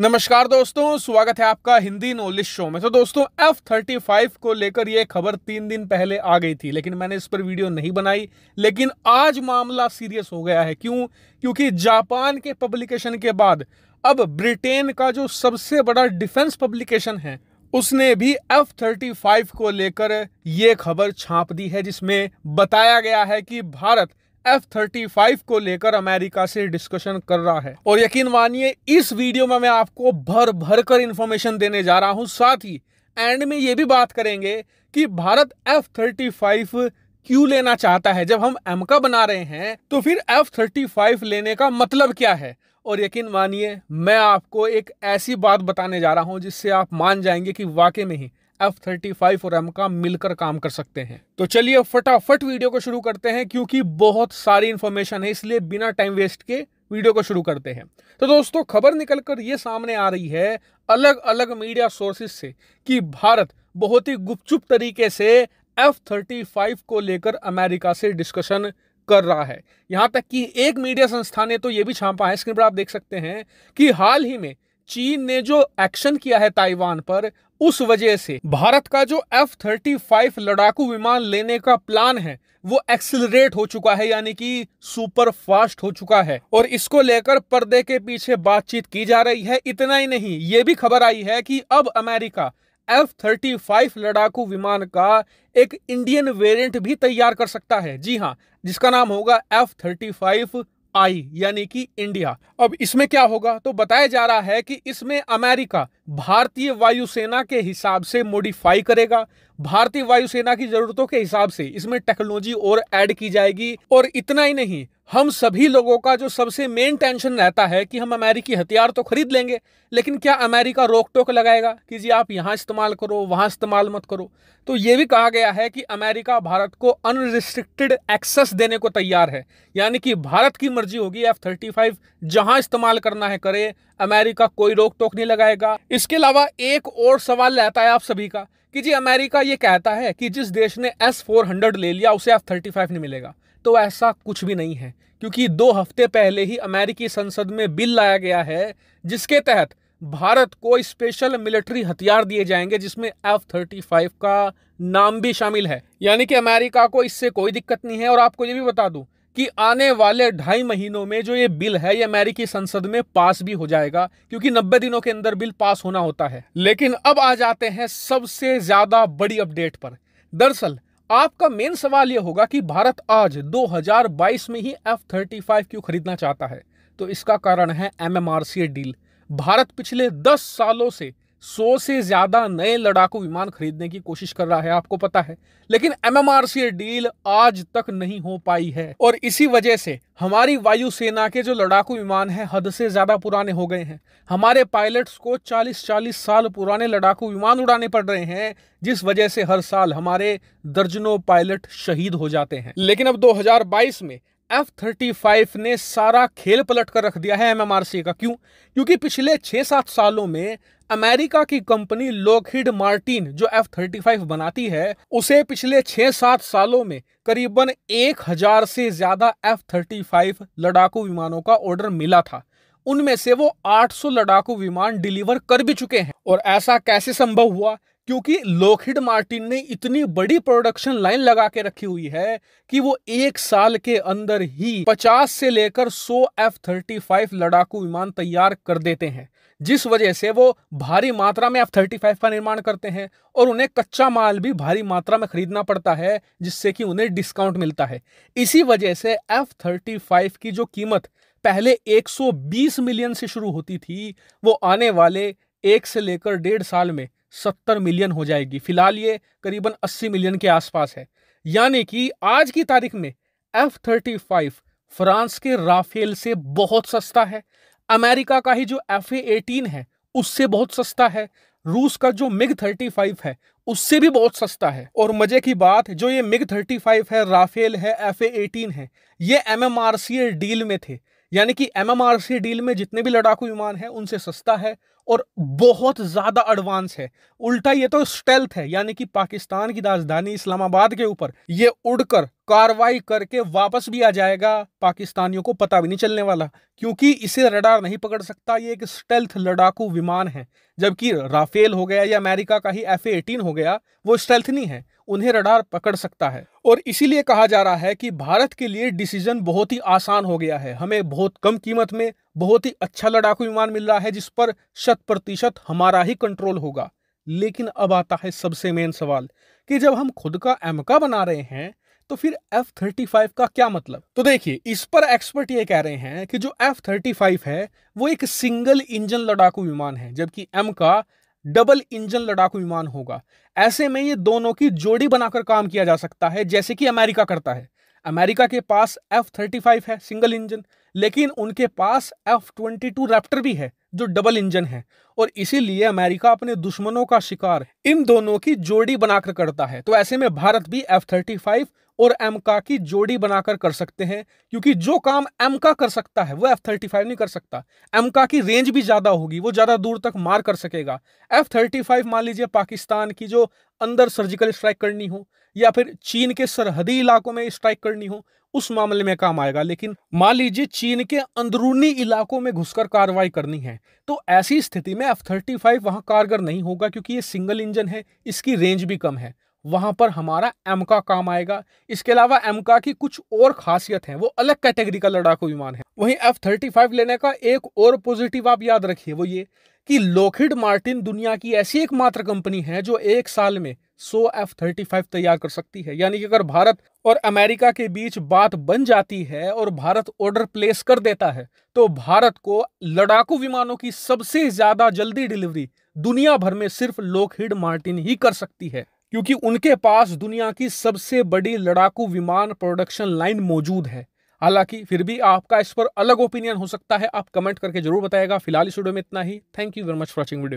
नमस्कार दोस्तों स्वागत है आपका हिंदी नॉलेज शो में तो दोस्तों एफ थर्टी फाइव को लेकर यह खबर तीन दिन पहले आ गई थी लेकिन मैंने इस पर वीडियो नहीं बनाई लेकिन आज मामला सीरियस हो गया है क्यों क्योंकि जापान के पब्लिकेशन के बाद अब ब्रिटेन का जो सबसे बड़ा डिफेंस पब्लिकेशन है उसने भी एफ थर्टी फाइव को लेकर ये खबर छाप दी है जिसमें बताया गया है कि भारत एफ थर्टी फाइव को लेकर अमेरिका से डिस्कशन कर रहा है और यकीन मानिए इस वीडियो में मैं आपको भर भर कर इंफॉर्मेशन देने जा रहा हूं साथ ही एंड में ये भी बात करेंगे कि भारत एफ थर्टी फाइव क्यों लेना चाहता है जब हम एम का बना रहे हैं तो फिर एफ थर्टी फाइव लेने का मतलब क्या है और यकीन मानिए मैं आपको एक ऐसी बात बताने जा रहा हूं जिससे आप मान जाएंगे कि वाकई में ही एफ थर्टी फाइव और एम का मिलकर काम कर सकते हैं तो चलिए फटाफट वीडियो को शुरू करते हैं क्योंकि बहुत सारी इंफॉर्मेशन है इसलिए बिना टाइम वेस्ट के वीडियो को शुरू करते हैं तो दोस्तों खबर निकलकर ये सामने आ रही है अलग अलग मीडिया सोर्सेस से कि भारत बहुत ही गुपचुप तरीके से एफ थर्टी फाइव को लेकर अमेरिका से डिस्कशन कर रहा है यहाँ तक कि एक मीडिया संस्था ने तो ये भी छापा है स्क्रीन पर आप देख सकते हैं कि हाल ही में चीन ने जो एक्शन किया है ताइवान पर उस वजह से भारत का जो एफ थर्टी फाइव लड़ाकू विमान लेने का प्लान है वो एक्सिलरेट हो चुका है यानी कि सुपर फास्ट हो चुका है और इसको लेकर पर्दे के पीछे बातचीत की जा रही है इतना ही नहीं ये भी खबर आई है कि अब अमेरिका एफ थर्टी फाइव लड़ाकू विमान का एक इंडियन वेरिएंट भी तैयार कर सकता है जी हाँ जिसका नाम होगा एफ थर्टी फाइव आई यानी कि इंडिया अब इसमें क्या होगा तो बताया जा रहा है कि इसमें अमेरिका भारतीय वायुसेना के हिसाब से मॉडिफाई करेगा भारतीय वायुसेना की जरूरतों के हिसाब से इसमें टेक्नोलॉजी और ऐड की जाएगी और इतना ही नहीं हम सभी लोगों का जो सबसे मेन टेंशन रहता है कि हम अमेरिकी हथियार तो खरीद लेंगे लेकिन क्या अमेरिका रोक टोक लगाएगा कि जी आप यहाँ इस्तेमाल करो वहाँ इस्तेमाल मत करो तो ये भी कहा गया है कि अमेरिका भारत को अनरिस्ट्रिक्टेड एक्सेस देने को तैयार है यानी कि भारत की मर्जी होगी एफ थर्टी फाइव जहाँ इस्तेमाल करना है करे अमेरिका कोई रोक टोक नहीं लगाएगा इसके अलावा एक और सवाल रहता है आप सभी का कि जी अमेरिका ये कहता है कि जिस देश ने एस फोर हंड्रेड ले लिया उसे एफ थर्टी फाइव नहीं मिलेगा तो ऐसा कुछ भी नहीं है क्योंकि दो हफ्ते पहले ही अमेरिकी संसद में बिल लाया गया है जिसके तहत भारत को स्पेशल मिलिट्री हथियार दिए जाएंगे जिसमें एफ थर्टी फाइव का नाम भी शामिल है यानी कि अमेरिका को इससे कोई दिक्कत नहीं है और आपको ये भी बता दूं कि आने वाले ढाई महीनों में जो ये बिल है ये अमेरिकी संसद में पास भी हो जाएगा क्योंकि नब्बे दिनों के अंदर बिल पास होना होता है लेकिन अब आ जाते हैं सबसे ज्यादा बड़ी अपडेट पर दरअसल आपका मेन सवाल यह होगा कि भारत आज 2022 में ही एफ थर्टी फाइव क्यों खरीदना चाहता है तो इसका कारण है एम डील भारत पिछले 10 सालों से सौ से ज्यादा नए लड़ाकू विमान खरीदने की कोशिश कर रहा है आपको पता है लेकिन एमएमआरसी डील आज तक नहीं हो पाई है और इसी वजह से हमारी वायुसेना के जो लड़ाकू विमान हैं हद से ज्यादा पुराने हो गए हैं हमारे पायलट्स को 40-40 साल पुराने लड़ाकू विमान उड़ाने पड़ रहे हैं जिस वजह से हर साल हमारे दर्जनों पायलट शहीद हो जाते हैं लेकिन अब दो में एफ थर्टी फाइव ने सारा खेल पलट कर रख दिया है एम एम आर सी का क्यों क्योंकि पिछले छः सात सालों में अमेरिका की कंपनी लॉकहिड मार्टिन जो एफ थर्टी फाइव बनाती है उसे पिछले छः सात सालों में करीबन एक हजार से ज़्यादा एफ थर्टी फाइव लड़ाकू विमानों का ऑर्डर मिला था उनमें से वो 800 लड़ाकू विमान डिलीवर कर भी चुके हैं और ऐसा कैसे संभव हुआ क्योंकि लोकहिड मार्टिन ने इतनी बड़ी प्रोडक्शन लाइन लगा के रखी हुई है कि वो एक साल के अंदर ही 50 से लेकर 100 एफ थर्टी लड़ाकू विमान तैयार कर देते हैं जिस वजह से वो भारी मात्रा में एफ थर्टी फाइव का निर्माण करते हैं और उन्हें कच्चा माल भी भारी मात्रा में खरीदना पड़ता है जिससे कि उन्हें डिस्काउंट मिलता है इसी वजह से एफ थर्टी फाइव की जो कीमत पहले 120 मिलियन से शुरू होती थी वो आने वाले एक से लेकर डेढ़ साल में सत्तर मिलियन हो जाएगी फिलहाल ये करीबन अस्सी मिलियन के आसपास है यानी कि आज की तारीख में एफ थर्टी फाइव फ्रांस के राफेल से बहुत सस्ता है अमेरिका का ही जो एफ एटीन है उससे बहुत सस्ता है रूस का जो मिग थर्टी फाइव है उससे भी बहुत सस्ता है और मजे की बात जो ये मिग थर्टी फाइव है राफेल है एफ एटीन है ये M M R C deal में थे यानी कि M M R C deal में जितने भी लड़ाकू विमान हैं उनसे सस्ता है और बहुत ज़्यादा एडवांस है उल्टा ये तो स्टेल्थ है यानी कि पाकिस्तान की राजधानी इस्लामाबाद के ऊपर ये उड़कर कार्रवाई करके वापस भी आ जाएगा पाकिस्तानियों को पता भी नहीं चलने वाला क्योंकि इसे रडार नहीं पकड़ सकता ये एक स्टेल्थ लड़ाकू विमान है जबकि राफेल हो गया या अमेरिका का ही एफ एटीन हो गया वो स्टेल्थ नहीं है उन्हें रडार पकड़ सकता है और इसीलिए कहा जा रहा है कि भारत के लिए डिसीजन बहुत ही आसान हो गया है हमें बहुत कम कीमत में बहुत ही अच्छा लड़ाकू विमान मिल रहा है जिस पर शत प्रतिशत हमारा ही कंट्रोल होगा लेकिन अब आता है सबसे मेन सवाल कि जब हम खुद का एमका बना रहे हैं तो फिर एफ थर्टी फाइव का क्या मतलब तो देखिए इस पर एक्सपर्ट ये कह रहे हैं कि जो एफ थर्टी फाइव है वो एक सिंगल इंजन लड़ाकू विमान है जबकि एम का डबल इंजन लड़ाकू विमान होगा ऐसे में ये दोनों की जोड़ी बनाकर काम किया जा सकता है जैसे कि अमेरिका करता है अमेरिका के पास एफ थर्टी फाइव है सिंगल इंजन लेकिन उनके पास एफ ट्वेंटी टू रैप्टर भी है जो डबल इंजन है और इसीलिए अमेरिका अपने दुश्मनों का शिकार इन दोनों की जोड़ी बनाकर करता है तो ऐसे में भारत भी एफ थर्टी फाइव और एम का की जोड़ी बनाकर कर सकते हैं क्योंकि जो काम एम का कर सकता है वो एफ थर्टी फाइव नहीं कर सकता एम का की रेंज भी ज़्यादा होगी वो ज़्यादा दूर तक मार कर सकेगा एफ थर्टी फाइव मान लीजिए पाकिस्तान की जो अंदर सर्जिकल स्ट्राइक करनी हो या फिर चीन के सरहदी इलाकों में स्ट्राइक करनी हो उस मामले में काम आएगा लेकिन मान लीजिए चीन के अंदरूनी इलाकों में घुसकर कार्रवाई करनी है तो ऐसी स्थिति में एफ थर्टी फाइव वहां कारगर नहीं होगा क्योंकि ये सिंगल इंजन है इसकी रेंज भी कम है वहाँ पर हमारा एम का काम आएगा इसके अलावा एम का की कुछ और खासियत है वो अलग कैटेगरी का लड़ाकू विमान है वहीं एफ थर्टी फाइव लेने का एक और पॉजिटिव आप याद रखिए वो ये कि लोखिड मार्टिन दुनिया की ऐसी एकमात्र कंपनी है जो एक साल में 100 एफ थर्टी फाइव तैयार कर सकती है यानी कि अगर भारत और अमेरिका के बीच बात बन जाती है और भारत ऑर्डर प्लेस कर देता है तो भारत को लड़ाकू विमानों की सबसे ज्यादा जल्दी डिलीवरी दुनिया भर में सिर्फ लोकहिड मार्टिन ही कर सकती है क्योंकि उनके पास दुनिया की सबसे बड़ी लड़ाकू विमान प्रोडक्शन लाइन मौजूद है हालांकि फिर भी आपका इस पर अलग ओपिनियन हो सकता है आप कमेंट करके जरूर बताएगा फिलहाल इस वीडियो में इतना ही thank you very much for watching video